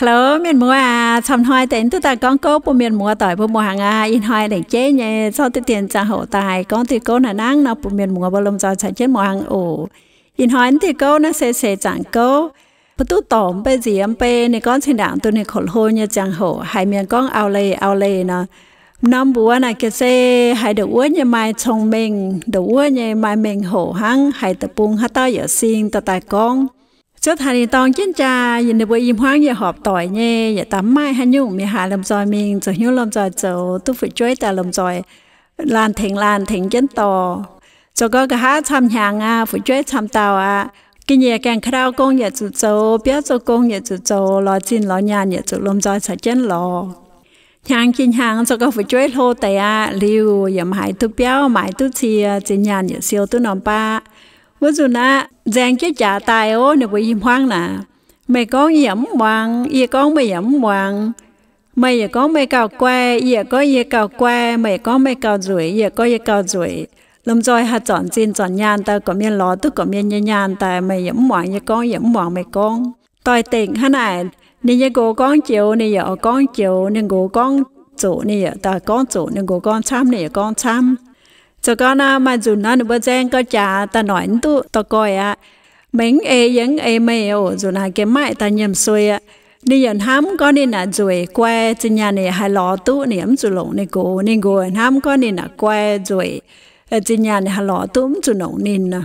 hello miền mùa à chăm hoài tên tôi ta con cố bộ miền mùa tỏi bộ mùa hàng à in hoài để chế nhé sau tiết tiền trả hộ tài con thì cố nà năng nó bộ miền mùa bao lông cho chạy chết mùa hàng ổ in hoi thì cố nó sẽ sẽ chẳng cố bộ tu tổm bê gì em bê này con xin đảng tôi này khổ hôi như chẳng hộ hai miền con ao lê ao lê nó năm bữa này cái xe hai đầu uống như mai chồng mình đầu uống như mai mình hộ hăng hai tập buông hát tao giờ xin tao tài con cho thầy đi tòng chiến trà nhìn được bữa im hoang giờ họp tỏi nhé giờ tắm mai hay nhung mi hà làm rồi mình rồi nhung làm rồi chỗ tu phải chơi ta làm rồi lan thỉnh lan thỉnh chiến tò cho có cái hát tham nhàng à phải chơi tham tàu à cái nhà càng khao công nhà chủ chỗ biết chỗ công nhà chủ chỗ lo chín lo nhà nhà chủ làm rồi sạch chân lo hàng chín hàng cho có phải chơi lô tài à liu giờ mãi tu béo mãi tu chi trên nhà nhà siêu tu nằm ba với dù na giang cái trả tài ô nè bị im hoang nè mày có yểm hoàng y có mày yểm hoàng mày có mày cào que y có y cào que mày có mày cào rủi y có y cào rủi lâm rồi hạt chọn xin chọn nhàn ta có miên ló tức có miên nhàn nhàn ta mày yểm hoàng y con yểm hoàng mày con tôi tiền hả này nên y cô con chịu nên giờ con chịu nên cô con chủ giờ ta con chủ nên cô con chăm nên giờ con chăm cho con na à, mà dù nó bữa trang có trả ta nói tu ta coi à mình e vẫn e mày ổ dù là cái mãi ta nhầm suy à đi nhận ham con đi là rồi que trên nhà này hai lọ tu niệm dù lộn này cố nên ngồi ham con đi là que rồi trên ờ, nhà này hai lọ tu dù lộn nên à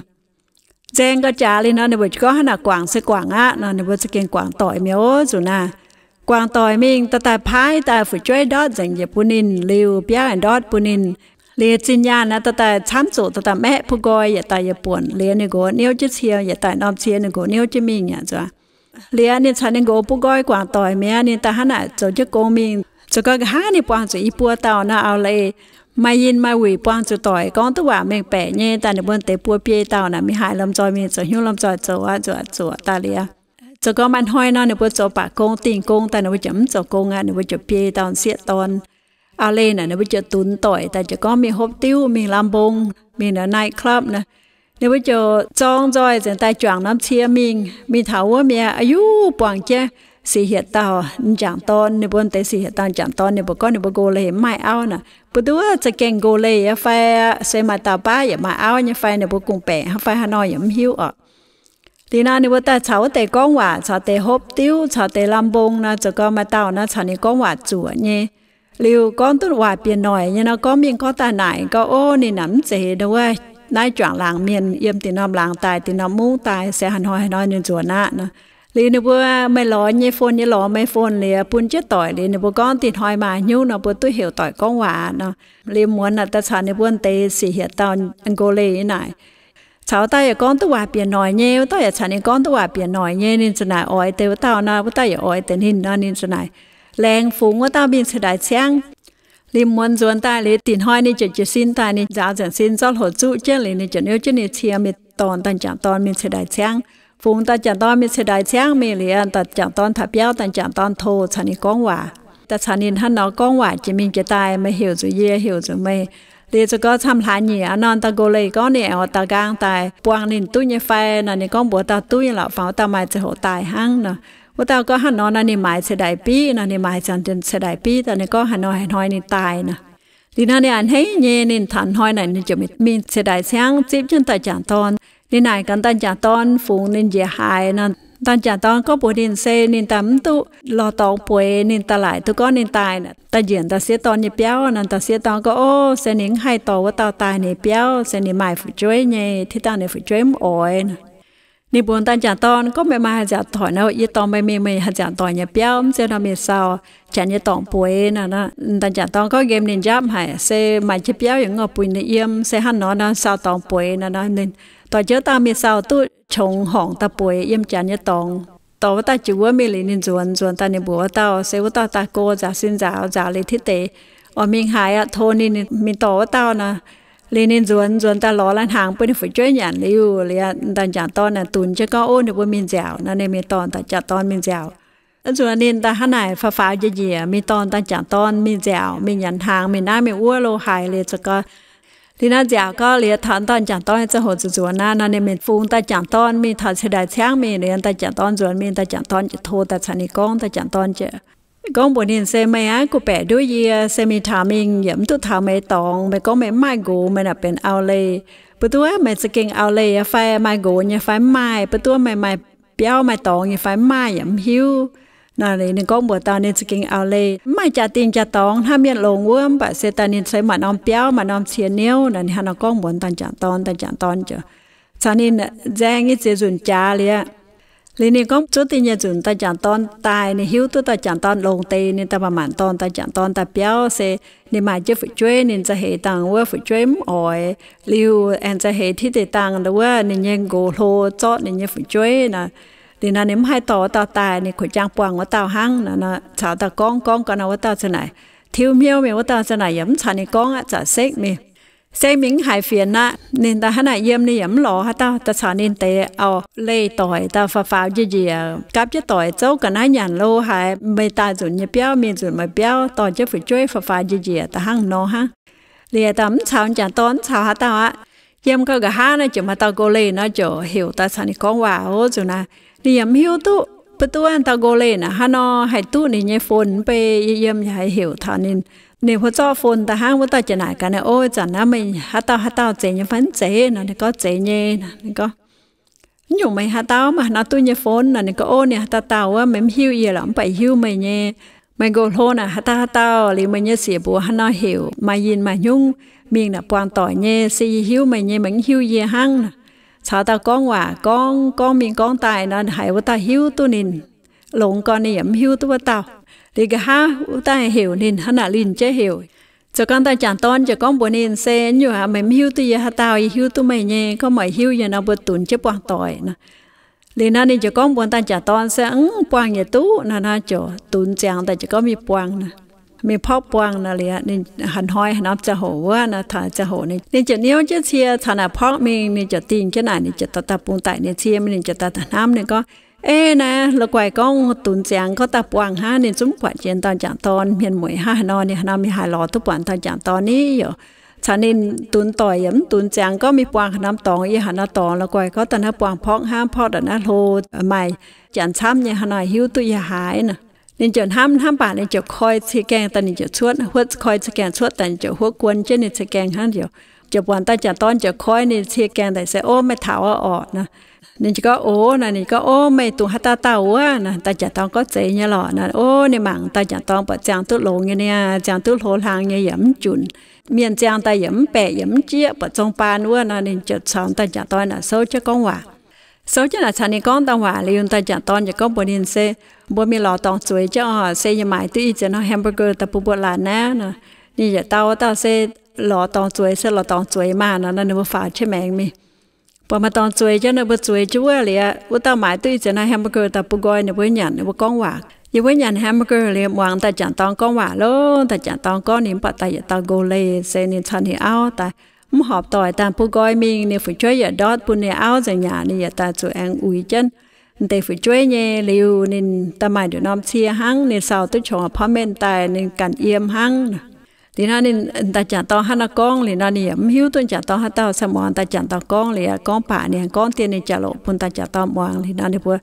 trang có trả lên nó này bữa có hay là quảng sẽ quảng á nó này bữa sẽ kiện quảng tỏi miếu dù na quảng tỏi mình ta ta phái ta phải chơi đó dành bún punin liu bia đó punin เลียจินยานะแต่แต่ช้ำโจแต่แต่แม่ผู้กอยอย่าตายอย่าป่วนเลียนี่กกเนี้ยจะเชียอย่าตายนอมเชียนี่กกเนี้ยจะมีเงี้ยจ้ะเลียนี่ฉันนี่กกผู้กอยกว่าต่อยแม่นี่แต่ฮันน่ะจะจะโกมีจะก็หานี่ปวงจะอีปัวเต่านะเอาเลยมายินมาหวีปวงจะต่อยก้อนตัวแมงแปะเนี่ยแต่ในบนเตะปัวเปียเต่านะมีหายลำจอยมีจะหิ้วลำจอยจะว่าจะจะตาเลียจะก็มันห้อยนอนในบนจะปากโกงติงโกงแต่ในบนจะมันจะโกงอ่นในบนจะเปียเต่าเสียตอน à nè bây giờ tún tỏi tại cho có mình hộp tiêu mình làm bông mình ở night club nè bây giờ trong rồi thì tại chọn năm chia mình mình thảo ở mẹ ayu bằng chứ sĩ hiện tao chẳng tôn nếu bốn tới sĩ hiện tao chẳng tôn nếu bốn con nếu bốn cô lê mai bữa đó sẽ kèn cô lê phải xem mà tao ba vậy mà ao như phải nếu bốn cùng bè phải hà nội cũng hiểu ạ thì na nếu ta cháu tề con quả cháu tề hộp tiêu cháu tề làm bông na cho con mà tao na cháu này con quả chuột nhé liều con tôi hòa biển nổi như nó có miền có tài nại có ô nên nắm chế đâu ơi nay chọn làng miền yếm thì nó làng tài thì nó muốn tài sẽ hàn hoài nói như chùa nạ nữa lý nó bữa mày lo như phone như lo mày phone lìa phun chết tỏi lý nó bữa con thì hỏi mà nhú nó bữa tôi hiểu tỏi con hòa nó lý muốn là ta sản nó buôn tê xì hiện tao anh cô lì này cháu ta ở con tôi hòa biển nổi nhé tôi ở sản con tôi hòa biển nổi nhé nên chỗ này ỏi tê tao nó tao ở ỏi tê nên nó nên chỗ này แรงฝูงว่าต้าบินสดายเชียงลิมมวนจวนตายเลยตินห้อยนี่จะจะสิ้นตายนี่จะจันสิ้นซอดหัวจุเจ้าเลยนี่จะเนื้อเจ้านี่เชียมีตอนตันจากตอนมีสดายเชียงฝูงตันจากตอนมีสดายเชียงมีเหลียนตันจากตอนถับเย้าตันจากตอนโทฉันนี่ก้องหว่าแต่ฉันนี่ท่านน้องก้องหว่าจะมีจะตายไม่เหี่ยวจะเย่เหี่ยวจะไม่เดี๋ยวจะก็ทำหลานหนีนอนตะโกเลยก็เนี่ยเอาตะกางตายปวงนินตุ้ยไฟนั่นนี่ก็บัวตาตุ้ยหล่ะฝังตาไม้จะหัวตายหั่งเนาะว่าตาก็หันนอนอันนี้หมายเสดายปีอันนี้หมายจันจนเสดายปีตอนนี้ก็หันนอนหันหอยนี่ตายนะดีน่าเนี่ยอันให้เยนินฐานหอยไหนนี่จะมีมีเสดายเสียงจิบจนตาจานตอนนี่นายกันตาจานตอนฝูงนินเยหายนั่นตอนจากตอนก็ปวดินเซนินตามตุรอตองป่วยนินตาหลายตุก็นินตายน่ะตาเหยียนตาเสียตอนเนี่ยเปี้ยวนั่นตาเสียตอนก็โอ้เสนิงให้ต่อว่าตาตายเนี่ยเปี้ยวเสนิงหมายฝึกช่วยเนี่ยที่ตาเนี่ยฝึกช่วยมอ่อยน่ะนี่บุญตันจ่าตอนก็ไม่มาจ่าถอนเอายี่ตองไม่มีไม่จ่าตอนเนี่ยเปี้ยวเจ้าหน้ามีสาวจ่าเนี่ยตองป่วยน่ะนะตันจ่าตอนก็เกมเนี่ยจับหายเซ่มาเจ็บเปี้ยวอย่างงอปุ่ยเนี่ยเยี่ยมเซ่หันนอนนะสาวตองป่วยน่ะนะเนี่ยตอนเจ้าตามีสาวตู้ชงห้องตาป่วยเยี่ยมจ่าเนี่ยตองตอนว่าตาจู่ว่ามีเลยเนี่ยจวนจวนตาเนี่ยบัวตาเซ่ว่าตาตาโกจ่าสินจ่าจ่าเลยที่เตะอ๋อมีหายอ่ะโทนี่มีต่อว่าตานะ lên nên ruộng ruộng ta lo lan hàng bên phải chơi nhàn liu liền ta chả to là tùn cho có ôn được bên mình dẻo nó nên mình toàn ta chả to mình dẻo rồi nên ta hả này phá phá gì gì mình toàn ta chả to mình dẻo mình nhận hàng mình ăn mình uo lô hài liền cho có thì nó dẻo có liền thằng toàn chả to cho hồ ruộng na nó nên mình phun ta chả to mình thật sẽ đại sáng mình liền ta chả to ruộng mình ta chả to chỉ thua ta chả ni con ta chả to chứ con bữa nay xem mày á cô bé đôi gì à, xem mi thả mình yếm tu thả mày tòng mày con mày mai gù mày là bên ao lê bữa tối mày sẽ kinh ao lê à, phải mai gù nhà phải mai bữa tối mày mai, béo mày tòng nhà phải mai yếm hiu nà này nên con bữa tao nên sẽ kinh ao lê mai trả tiền trả tòng ham miệng lồng uống bà xe ta nên xe mà nom béo mà nom xiên nêu này hắn nó con bọn tao trả tòng tao tòng chứ cho nên à, giang ít dễ dùng trả liền lý này có chỗ tin nhà chúng ta chẳng ton tài nên hiếu tôi ta chẳng ton lòng tê nên ta mà mạn ton ta chẳng ton ta béo sẽ nên mà chứ phải chơi nên sẽ hệ tăng quá phải chơi ỏi liu anh sẽ hệ thiết để tăng là quá nên nhân gỗ lô cho nên nhân phải chơi là thì nó nếm hai tàu tao tài nên khởi trang quàng của tao hăng là nó chào tao con con con nào của tàu thế này thiếu miêu mình của tàu thế này yếm chả này con á chả xích mi xe miếng hải phiền na nên ta hả nãy yếm ni yếm lo ha ta ta xả nên tệ ao lê tỏi ta pha pha gì gì à, cáp chứ tỏi cháu cả nãy nhàn lô hải mày ta dùng như béo miền dùng mà béo tỏi chứ phải chơi pha pha gì gì à, ta hăng nó ha lìa ta mắm chả tốn, chảo ha ta á yếm cơ cả há nó chỉ mà ta cô lê nó chỗ hiểu ta xả ni con vào rồi na, ni yếm hiểu tu ปตัวอันตาโกเลนะฮานอให้ตู้นี่ยายฝนไปเยี่ยมยายหิวทานินนี่พอจ้าฝนตาห้างว่าตาจะไหนกันนะโอ้จันนะไม่ฮัตตาฮัตตาเจยฟันเจนะนี่ก็เจเยนะนี่ก็อยู่ไม่ฮัตตามานะตู้ยายฝนนะนี่ก็โอ้เนี่ยฮัตตาเตาว่าไม่หิวเยี่ยหลังไปหิวไม่เยไม่โกโลนะฮัตตาฮัตตาหรือไม่เยเสียบัวฮานอหิวมายินมายุ่งมีนะปวางต่อเยสีหิวไม่เยมันหิวเยห้างนะ sao ta con quả con con mình con tài nó hãy với ta hiểu tu nín lộn con này hiểu hiếu tu với tao thì cái ha ta hiểu nín hắn là linh chế hiểu cho con ta chẳng tôn cho con buồn nín xe nhiều hả mềm hiếu tu giờ hả tao hiểu tu mày nhé có mày hiểu giờ nào bớt tụn chế bằng tội nè liền nó đi cho con buồn ta chẳng tôn sẽ ứng bằng nhà tú nó nó chỗ tụn chẳng ta chỉ có mi bằng nè มีพ่อปวงนาเลียนี่หันห้อยหันอับจะโหว่านะถ้าจะโหนี่นี่จะเนี้ยวจะเชียถานดพ่อมีนี่จะตีนแค่ไหนนี่จะตาตาปูงไตนี่เชียมันนี่จะตาตาน้ำนี่ก็ เอ้นะละกวยก้องตุนเจียงก็ตาปวงห้าเนี่ยจุ้มกว่าเจียนตอนจากตอนเมียนหมวยห้านอนนี่ยนามีหายหลอทุกวันตอนจากตอนนี้อยู่ฉันนินตุนต่อยมตุนแจงก็มีปวงน้ำตองอีหันตองละกวยก็ตอนนั้นปวงพอห้ามพอดนะโลใหม่จันช้ำเนี่ยหน่อยหิวตุยหายนะนี่จะห้ามห้ามป่านี่จะคอยสแกงแต่นี่จะชวดหัวคอยสแกงชวดแต่นี่จะหัวกวนเจนี่สแกงห้ามเดียว จะวันตั้งจะต้อนจะคอยนี่สแกงแต่เสโอ้ไม่ถาวออดนะนี่ก็โอ้นะนี่ก็โอ้ไม่ตัวฮัตตาเต้าว่านะตาจะต้องก็เจนี่ยหรอนะโอ้ในหมังตาจะต้องปะจางตุ้หลงเนี่ยจางตุ้โหลางเนี่ยหย่ำจุนเมียนจางตาหย่ำแปะหย่ำเจี๊ยปะจงปานว่านะนี่จะสอนตาจะตอนน่ะโซจะก้องว่า số chứ là sản con tao hòa liền ta chả tao chỉ con bữa điên xe bữa mi lò tao chuối cho họ xe nhà máy tuy chỉ nó hamburger ta bùn là nè nè như giờ tao tao xe lò tao chuối xe lò tao chuối mà nó nên nó phải chứ mẹ mi bữa mà tao chuối cho nó bữa chuối chúa à, liền bữa tao máy tuy chỉ nó hamburger ta bùn gọi nó bữa nhận nó bữa con hòa như với nhận hamburger liền mòn ta chả tao con hòa luôn ta chả tao con niệm bắt ta giờ tao lê xe niệm sản thì ao ta มหอบต่อยตามผู้ก้อยมิงเนี่ยฝึกช่วยอย่าดอดปุ่นเนี่ยเอาจากหยาเนี่ยตาจูแองอุยจันแต่ฝึกช่วยเนี่ยริวเนี่ยตาหมายเดี๋ยวน้อมเชียหังเนี่ยสาวตุ้ยชอพ่อแม่ตายเนี่ยกันเอี่ยมหังทีนั้นเนี่ยตาจันต่อฮันกองเลยนั่นเนี่ยมิวตัวจันต่อฮัตเต้าสมองตาจันต่อกองเลยกองป่าเนี่ยกองเตียนเนี่ยจะหลบปุ่นตาจันต่อมองเลยนั่นเนี่ยพวก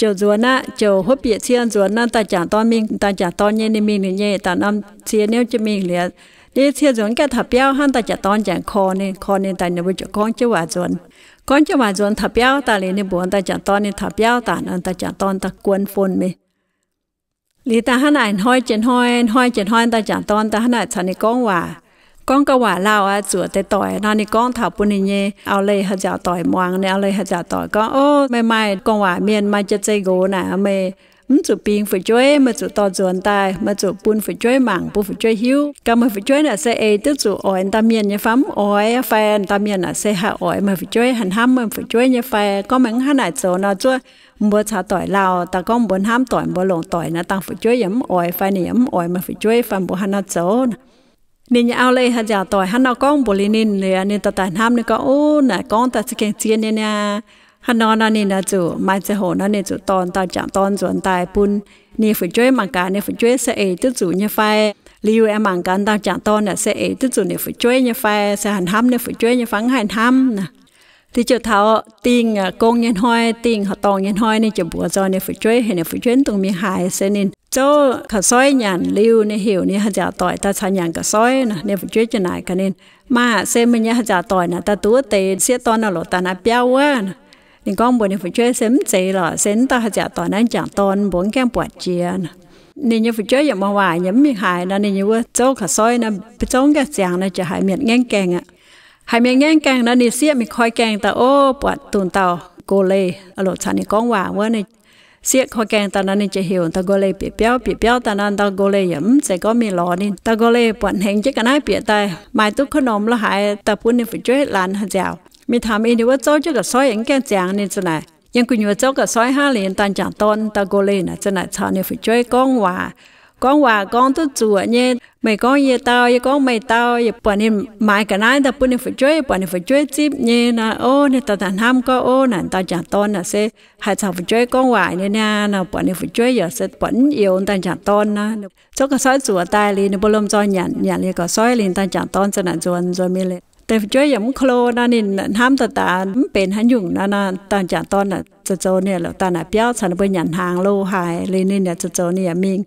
จจวนนะจหัวเปียเชียนจวนนะตาจันต่อมิงตาจันต่อเนี่ยเนี่ยมิงเนี่ยตาน้ำเชียเนี่ยจะมิงเลยเชื่อจนแกทับเปี่าหันตาจะตอนจังคอนี่คอนี่ต่เนี่ยวิจกองจะว่าจนก้องจะว่าจนทับเปลยาตาเลยเนี่ยบวนตาจะตอนนี่ทับเปลยาตาเนี่ยตาจะตอนตะกวนฝนไหมลีตาหันไหนห้อยเจนห้อยห้อยเจนห้อยตาจะตอนตาหันไหนฉันนี่กองว่ากองก็ว่าเล่าอ่ะจวดแต่ต่อยนั่นนี่กองถับปุ่นี่เย่เอาเลยฮะจะต่อยมวงเนี่ยเอาเลยฮะจะต่อยก็โอ้ไม่ไม่ก้องว่าเมียนมาจะใจโง่น่ะไม่ mình chủ biên phải chơi mà chủ to chuẩn tai, mà chủ buôn phải chơi mảng buôn phải chơi hiu cả mà phải chơi là sẽ ấy tức chủ ỏi ta miền như phắm ỏi phải ta miền là sẽ hạ ỏi mà phải chơi hẳn ham mà phải chơi như phải có mảng hai này chỗ nào chơi mua trả tỏi lao ta con muốn ham tỏi mua lồng tỏi là tăng phải chơi yếm ỏi phải nè yếm ỏi mà phải chơi phải mua hai nó chỗ nên ao lấy hạt giả tỏi hắn nó con bồ lên nên là nên ta tàn ham nên có ô nè con ta sẽ kẹt tiền nè ฮานอนั่นนี่นะจูมาจะโหนั่นนี่จูตอนตาจากตอนจวนตายปุ่นนี่ฝึกช่วยมังการนี่ฝึกช่วยเสเอตุจูเนี่ยไฟลิวเอมังการตาจากตอนเนี่ยเสเอตุจูนี่ฝึกช่วยเนี่ยไฟเสหันทำเนี่ยฝึกช่วยเนี่ยฟังหันทำนะที่จะเท้าติงกงเงินห้อยติงเขาตองเงินห้อยนี่จะบัวจอเนี่ยฝึกช่วยเห็นเนี่ยฝึกช่วยตรงมีหายเสนินเจ้าเขาซ้อยหยันลิวเนี่ยหิวเนี่ยเขาจะต่อยตาชันหยันก็ซ้อยนะเนี่ยฝึกช่วยจะไหนกันเองมาเส้นมันเนี่ยเขาจะต่อยนะตาตัวเตะเสียตอนน่ะหลอตาหน้าเปี้ยวว่านะ你讲不你不觉生贼了，生到还家大难讲端，不敢不接呢。你你不觉也没话，也没害，那你如果走可所以呢，不中个讲呢就还面眼干啊，还面眼干那你先没开干到哦，不动到过来，阿罗查你讲话我呢。เสียข้อแกงตอนนั้นจะหิวตะโกเลยเปียเปียวเปียเปียวตอนนั้นตะโกเลยย่ำใส่ก็มีหลอนี่ตะโกเลยปวดแหงจะกันให้เปียตายหมายตุกขนมละหายตะพุ่นนี่ฝึกช่วยหลานหาเจ้ามีถามอีนี่ว่าเจ้าจะกับซอยเองแก่จางนี่จะไหนยังกุญว่าเจ้ากับซอยห้าเหรียญตันจางต้นตะโกเลยนะจะไหนชาวเนี่ยฝึกช่วยก้องว่าก้องว่าก้องตัวจั่วเนี่ยไม่ก้องเยเตาเยก้องไม่เตาเยปวนี่หมายกันนั้นแต่ปุ่นเนี่ยฝึกช่วยปวนี่ฝึกช่วยจิบเนี่ยนะโอ้เนี่ยตาตันห้ามก็โอ้นั่นตาจางต้นน่ะเสให้ชาวฝึกช่วยก้องว่าเนี่ยนะนะปวนี่ฝึกช่วยอย่าเสปวนเอียวตาจางต้นนะเจ้ากับซอยจั่วตายเลยในบรมจอยหยันหยันเลยก็ซอยเลยตาจางต้นจะไหนจวนจวนมีเลยแต่ช่วยยำโคลนั่นนี่ห้ามตาตาเป็นหันยุ่งนั่นน่ะตอนจากตอนน่ะจะโจเนี่ยเราตอนน่ะเปี้ยวฉันเป็นหยันหางโลหายเลยนี่เนี่ยจะโจเนี่ยมิง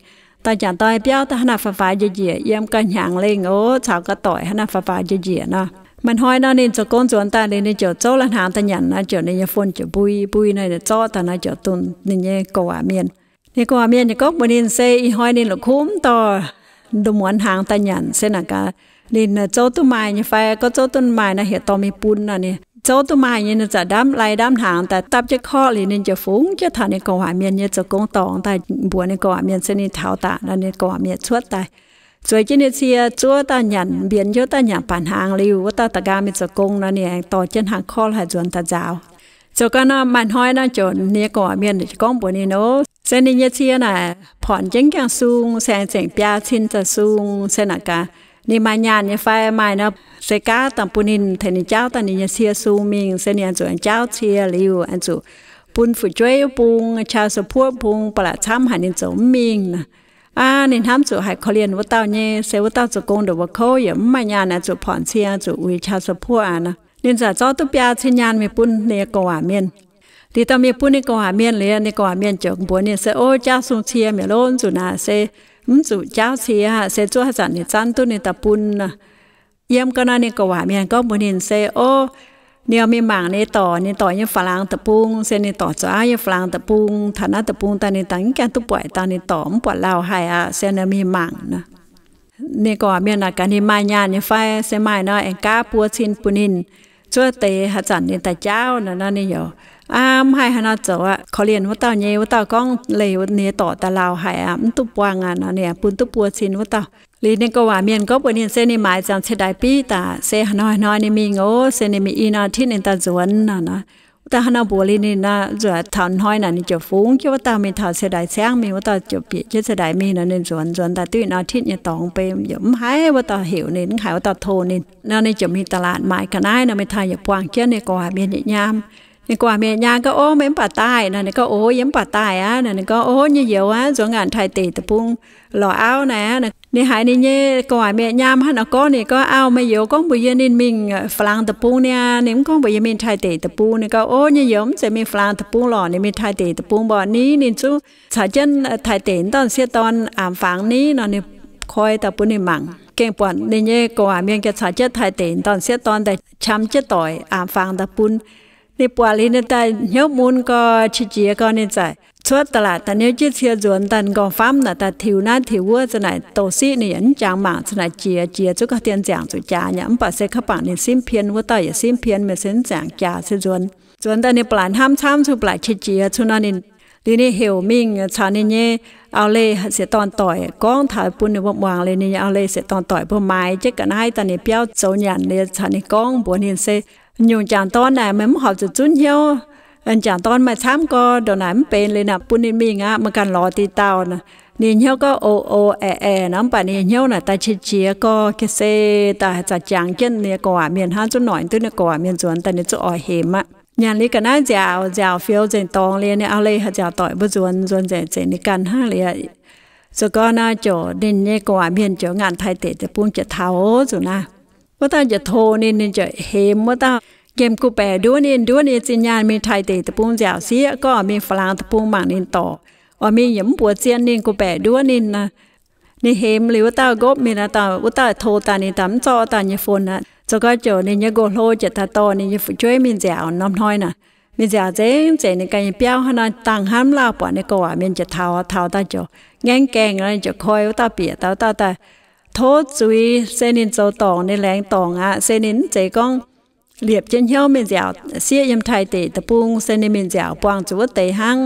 ตอนจากตอนเปี้ยวตาหน้าฟ้าฟ้าเยียเยี่ยมกันหางเล่งโอ้ชาวก็ต่อยหน้าฟ้าฟ้าเยียนะมันห้อยนั่นนี่จะก้นจวนตาเลยนี่เจ้าโจละหางตาหยันนะเจ้าเนี่ยฝนจะบุยบุยในเจ้าตาหน้าเจ้าตุนนี่เนี่ยกว่าเมียนนี่กว่าเมียนนี่ก็บนินเซอีห้อยนี่หลคุ้มต่อดูหมวนหางตาหยันเส้นอากาศ nên ờ, cháu tôi mài như phải có cháu tôi mài là hiện tò mì bún là nè cháu tôi mài như là đám lại đám hàng tại tập cho kho liền nên cho phúng cho thằng này cầu hòa như cho công tòng tại buồn này cầu hòa miền sẽ nên là nên cầu hòa miền tại rồi trên đây xia ờ, chúa ta nhận biến cho ta nhận bản hàng lưu ta ta ga mình cho công là nè tỏ hàng kho là chuẩn ta giáo cho cái nó mạnh hoi nó cho nè cầu hòa để cho công này nó sẽ như xia là phòn chính càng sung sang sẹn pia xin ta sung sẽ cả นี่มาญาเนี่ยไฟมานะเซกาตัมปุนินเทนิเจ้าตันนิยเสียซูมิงเสนียนจวนเจ้าเชียริวอันสุปุนฝุจ้วยปุงชาวสะพวปุงปละช้ำหันินสมมิงนะอ่านินทำสุหายเขาเรียนว่าเต้าเนี่ยเสว่าเต้าจะกงเดว่าเขาอย่ามาญาันะจุผ่อนเชียจุวิชาวสะพวกนะนินจาจ้าตุปยาเชยานมีปุนเนกว่าเมียนที่ตอนมีปุนเนกว่าเมียนเลยเนกว่าเมียนจงบัวเนี่ยเสโอเจ้าสุเชียเมลอนสุนาเสมสุเจ้าเสียเซจัวสันเนี่ยจันตุเนตปุนเยี่ยมก็น่าเนี่ยกว่าเมียนก็บุนินเซโอเนี่ยมีหมางในต่อในต่อยังฝรั่งตะปุงเซนในต่อจ้ายังฝรั่งตะปุงฐานะตะปุงตาในตังแกตุปล่อยตาในต่อมปล่อยเล่าหายอ่ะเซนมีหมางนะนี่ก็เมียนอาการนี่มายาณนี่ไฟเสมายเนาะแองก้าปัวชินปุนินช่วยเตหจันเนี่ตาเจ้านะนั่นนี่อยู่อ้ามให้ฮานาจอว่าเขาเรียนว่าเต่าเยวว่าเต่าก้องเลยวันนี้ต่อตะลาวหายอ่ะมันตุบวางอ่ะเนี่ยปุ่นตุบปวดชินว่าเต่าลีนี่ก็ว่าเมียนก็ปบ่เนี่ยเซนี่หมายจังเสดายปีตาเซฮานอยน้อยนี่มีโง่เซนี่มีอีนาที่นี่ตาสวนน่ะนะแต่าหนาบัวลีนี่นะจะถอนห้อยน่ะนี่จะฟุ้งเจยวว่าตามีถาเสดายแสงมีว่าตาจะเปี่ยจะเสดายมีน่ะนี่จวนสวนตาตื่นอาทิตย์นี่ตองไปยมหายว่าตาเหี่ยวนี่ขายว่าตาโทนี่น่ะนี่จะมีตลาดหมายกันได้น่ะไม่ทายอย่าปวางเกี้ยนี่ยก็ว่าเมียนยิ่งยามนี่กว่าเมียยาก็โอ้เม้มป่าตายนั่นก็โอ้ยิ้มป่าตายอ่ะนั่นก็โอ้ยี่เยียวอ่ะสวงานไทยตีตะพุงหล่อเอานะนี่หายนี่เนี่ยกว่าเมียยามฮันอก็นี่ก็เอาไม่เยียวก็บุญยินมิงฝรั่งตะพุงเนี่ยนิ่มก็บุญยินมิงไทยตีตะพุงนี่ก็โอ้ยี่เยียวจะมีฝรั่งตะพุงหล่อนี่มีไทยตีตะพุงบ่อนี้นี่จู้สาเจนไทยตีตอนเสียตอนอ่ามฝังนี้นั่นนี่คอยตะพุงนี่มังเก่งปวนนี่เนี่ยกว่าเมียงจะสาเจนไทยตีตอนเสียตอนแต่ช้ำเจ็ดต่อยอ่ามฝังตะพุงนี่ปัวลีนี่ยแตเหียมูลก็ชิจีก็เนี่ยใจช่วยตลาดแต่เนี่ยจีเชียจวนตันกองฟ้ามนะแต่ถิวน้าถิวว่าจะไหนโตซีเนี่ยันจางหมางจะไหนเจียเจียจุกเทียนจางจุจาเนี่ยอันปัสเซขปังเนี่ยสิ้นเพียนว่าต่อยสิ้นเพียนเมื่อเส้นจางจ่าเสียจวนจวนแต่เนี่ยปลานห้ามช้ำสุปลายชิจีชุนันนินลีนี่เฮวมิงชาเนี่ยเอาเลยเสียตอนต่อยก้องถ่ายปุ่นในวงวางเลยนี่เอาเลยเสียตอนต่อยเพื่อไม้เจ๊กันให้ตันนี้เปี้ยวโซนยันเนี่ยชานี่ก้องบัวนินเซ nhiều chàng to này mới học từ chút nhau anh chàng to mà tham co đồ này mới bền lên là bún nên mình á mà cần lò tì tao nè nên nhau có ô ô ẹ ẹ nó bà nên nhau là ta chỉ chia co kê xe ta chả chàng chân này có miền ha chút nổi tôi này có miền chuẩn ta nên chút ở hiểm á nhà lý cái nói giàu giàu phiếu dành tòng liền này ao lê hạt giàu tỏi bớt chuẩn chuẩn dành dành đi cần ha liền rồi con à, chỗ đến nhà có miền chỗ ngàn thay tệ để buông chợ tháo rồi na ว่าตาจะโทนี่นี่จะเห็นว่าตาเกมกูแปด้วยนี่ด้วยนี่สัญญาณมีไทยเตะตะปูนเจ้าเสียก็มีฝรั่งตะปูนมากนี่ต่อว่ามีหยิมปัวเจียนนี่กูแปด้วยนี่นะนี่เห็นหรือว่าตากบมีนะตาว่าตาโทตานี่ตำจอตานี่ฝนนะจะก็เจอนี่ยโกโลจะตาโตนี่ยช่วยมีเจ้าน้ำน้อยนะมีเจ้าเจ๊งเจ๊ในการเปี้ยหันต่างห้ามลาปอนีนก็ว่ามีจะเท้าเท้าตาเจ้อแง่งแกงอะไรจะคอยว่าตาเปียตาตาตาโทษจุยเซนินโจตองในแหลงตองอ่ะเซนินเจกงเหลียบเจนเฮียวเมนเจียวเสียยมไทยเตะตะปุงเซนินเมนเจียวปวงจุวเตหัง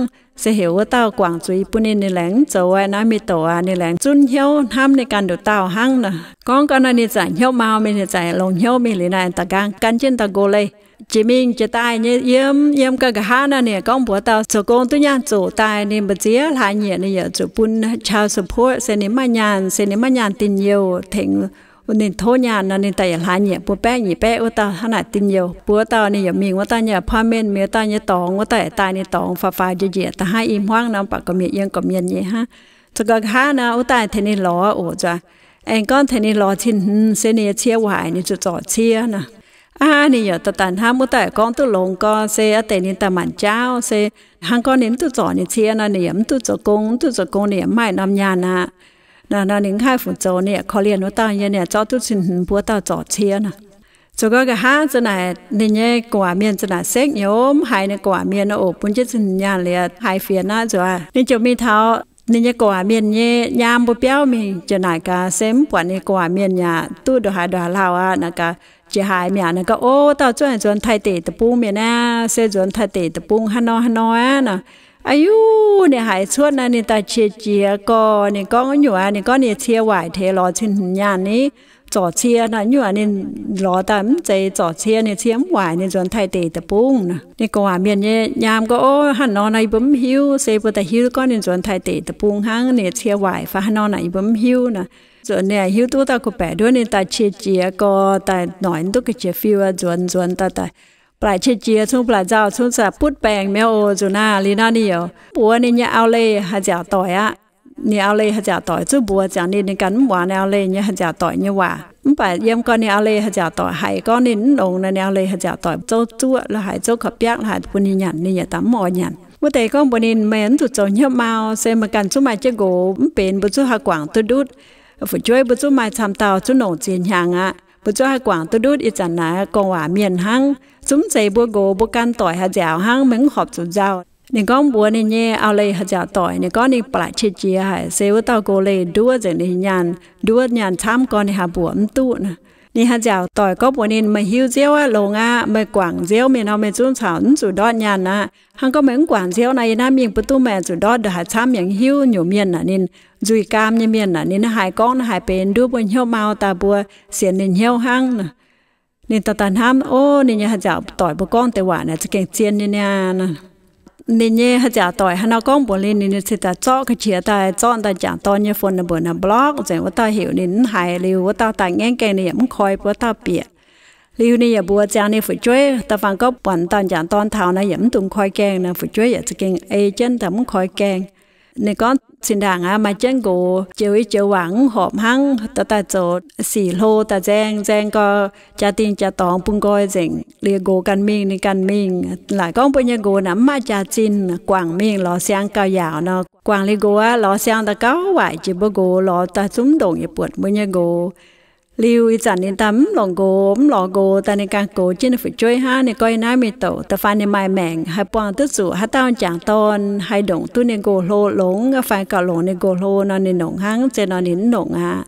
เสเหวเต้ากวางจุยปุ่นในแหลงโจไอ้นะมีตัวในแหลงจุนเฮียวทำในการดูเต้าหังนะกองกันนี่จะเฮียวมาไม่ใจลงเฮียวไม่เลยนะตะกางกันเช่นตะโกเลยจีมิงจะตายเนี่ยเยี่ยมเยี่ยมก็ฮานะเนี่ยก้องผัวตาสกงตุยันจู่ตายเนี่ยบดเจียหลายเนี่ยเนี่ยจู่ปุ่นชาวสุโุทธเสนิมัยญนเสนิมัยญนติงเยเถึงวันนี้โทษญาณนั่นนี่แต่หลายเนี่ยปวดแป้งหยีแป้งอัตาขนาดติงเยวปวดตาเนี่ยมีวัตาเนี่ยพ่อแม่เมียตาเนี่ยตองวัตาตายเนี่ยตองฟ้าฟ้าเยี่ยแต่ให้อิมว่างน้ำปากก็เมียยังก็เมียนเนี่ยฮะสกงฮานะอัตาเทนิล้อโอ้จ้าเอ็งก้อนเทนี่หล่อชิ้นเสนิเชี่ยวหายเนี่ยจู่จอดเชี่ยนะ à nè giờ ta tàn ha mu tại con tu lồng con xe ở tề nên ta mặn cháo xe hàng con niệm tu giỏi niệm chia na niệm tu giỏi công tu giỏi công niệm mai năm nhà nè, na na niệm hai phụ cho nè khó liền nó ta như nè cho tu xin bữa ta giỏi chia na cho cái cái ha cho này nên nhé quả miền cho này xét nhóm hai nè quả miền nó ổn Chất sinh nhà liền hai phía na rồi nên cho mi thao nên nhé quả miền nhé nhám bố béo mình, cho này cả xem quả này quả miền nhà tu đồ hai đồ lao à nè cả chị hại mẹ nó có ô tao chuẩn chuẩn thay tệ tập bung mẹ nè, sẽ chuẩn thay tệ tập bung hắn nó hắn nó á nè ai u nè hại chuẩn nè nè ta chia chia co nè co ở nhựa nè co nè chia vải, thế lo trên nhà nè trò chia nè nhựa nè lo tắm chơi trò chia nè chia hoài nè chuẩn thay tệ tập bung nè nè có hòa miền nhám có ô hắn này bấm hiu sẽ bữa hiu con nè chuẩn thay tệ tập bung hắn nè chia hoài và hắn nó này bấm hiu nè rồi nè hiếu tu ta có bé đứa nên ta chia chia có ta nói tu cái chia phiêu à chuẩn chuẩn ta ta lại chia chia xuống lại giao xuống sa bút bèn mèo rồi na li na nhiều bùa nè nhà ao lê hà giả tỏi á nhà ao lê hà giả tỏi chứ bùa chẳng nên nên cắn bùa nhà ao lê nhà hà giả tỏi như quả bà em con nhà ao lê hà giả tỏi hay con nên nồng nè nhà ao lê hà giả tỏi châu chúa là hay châu khập biếc là hay quân nhận nên nhà tắm mò nhận bữa thầy con bọn nên mẹ tụt cho nhớ mau xem mà cần số mai chơi gỗ bền bữa số hà quảng tôi đút phụ chơi bữa chú mai tham tàu chú nổ tiền hàng á, bữa chú hai quảng tôi đút ít chả là con quả miền hăng chúng dây bữa gỗ bữa can tỏi hạt dẻo hăng mình họp chú giao nên con bữa này nhé ao lấy hạt dẻo tỏi nên con đi lại chia chia hải xe bữa tàu cô lấy đua dành đi nhàn đua nhàn tham con đi hà bữa tu nè 你还叫代个半年没休息啊，龙啊，没广州面后没种草，你做多年呐，还个没广州那那面不都没做多的还差面休牛面呐，你最干面面呐，你那还讲那还变多半休毛大波，显你休行呐，你到但喊哦，你还叫代不讲的话呢，这个贱的呢。nên hả chả tỏi hả nó con bố lên nên sẽ ta cho cái chia ta cho ta chả to như phần là bữa là blog rồi ta hiểu nên hài liu ta ta nghe cái này cũng khỏi bữa ta biết liu này bữa cha này phải chơi ta phản có bản ta chả to thảo này cũng tung khỏi kèn là phải chơi giờ chỉ kèn ai chân ta muốn khỏi kèn nên con xin đảng à mà chân cổ chiều ý chiều vắng họp hăng ta ta chỗ xỉ lô ta giang giang có cha tin cha tòng bung coi dịnh lia gỗ căn miên nên căn miên lại con bây giờ gỗ nắm mà cha xin quảng miên lò sang cao dạo nó quảng lia gỗ lò sang ta cáo hoài chỉ bơ gỗ lò ta súng đồn nhịp buột bây giờ gỗ liu ít dặn nên tắm lòng gốm lò gồ ta nên càng cố trên phải chơi ha nên coi nãy mình tổ ta phải nên mai mèn hai quang tức rủ hay tao chẳng tôn, hay đồng tu nên gồ lô lống phải cả lồng nên gồ lô nó nên nồng hăng trên nó nên nồng à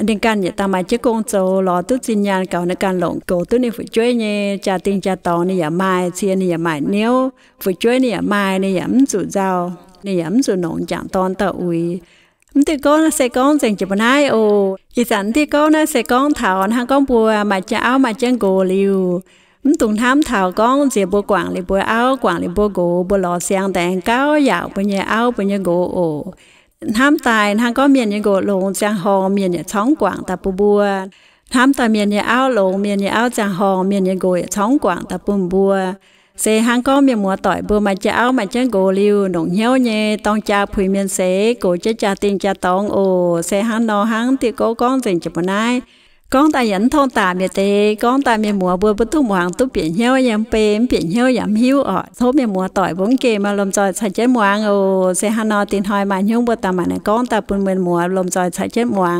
nên càng nhớ ta mai chứ công châu lò tức xin nhàn cầu nên càng lồng gồ tu nên phải chơi nhé cha tinh cha to nên giả mai xiên nên giả mai nếu phải chơi nên giả mai nên giả rủ rau nên giả rủ nồng chẳng tôn ta ui thì con sẽ con dành cho bọn ai ồ chị sẵn thì con sẽ con thảo hàng con bùa mà cháo mà chân gồ liu tùng tham thảo con dìa bùa quảng lý bùa áo quảng lý bùa gỗ bùa lò xèng đèn cao dạo bùa nhà áo bùa nhà gỗ ồ tham tài hàng con miền nhà gỗ lộn xèng hò miền nhà chóng quảng tà bùa bùa tham tài miền nhà áo lộn miền nhà áo chàng hò miền nhà gỗ chóng quảng tà bùa bùa sẽ hàng có miệng mùa tỏi bơ mà cháu mà chân gồ liu nông nhau nhé tông cha phùi miền sẽ cổ cha cha tiền cha tông ồ sẽ hàng nó hàng thì có con dành chụp nay con ta dẫn thôn tà miệt tê con ta miệt mùa bơ bữa tu mùa hàng tu biển heo yam pem biển heo yam hiu ở thố miệt mùa tỏi bốn kề mà lồng trời sạch chết mùa ồ sẽ hà nọ tiền hỏi mà nhung bơ ta mà này con ta bùn miệt mùa lồng trời sạch chết mùa